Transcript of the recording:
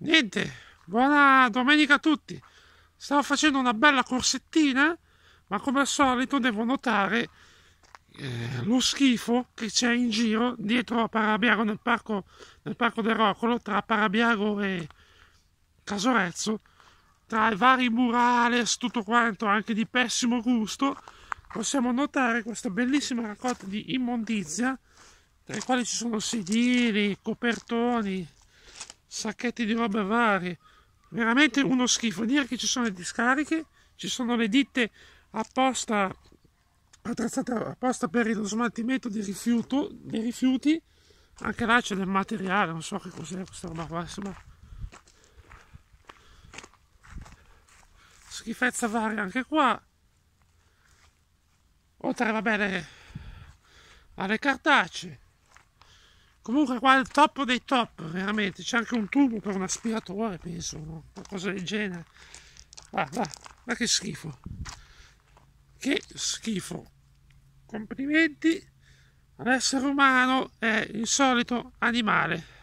Niente, buona domenica a tutti. Stavo facendo una bella corsettina, ma come al solito devo notare eh, lo schifo che c'è in giro dietro a Parabiago nel parco, nel parco del Roccolo, tra Parabiago e Casorezzo, tra i vari murales, tutto quanto anche di pessimo gusto, possiamo notare questa bellissima raccolta di immondizia, tra i quali ci sono sedili, copertoni, sacchetti di robe varie. Veramente uno schifo. Dire che ci sono le discariche, ci sono le ditte apposta attrezzate apposta per lo smaltimento di rifiuto, dei rifiuti. Anche là c'è del materiale, non so che cos'è questa roba qua, insomma. Schifezza varia anche qua. Oltre, va bene, alle cartacee comunque qua è il top dei top veramente c'è anche un tubo per un aspiratore penso no? qualcosa del genere guarda ah, ma che schifo che schifo complimenti all'essere umano è il solito animale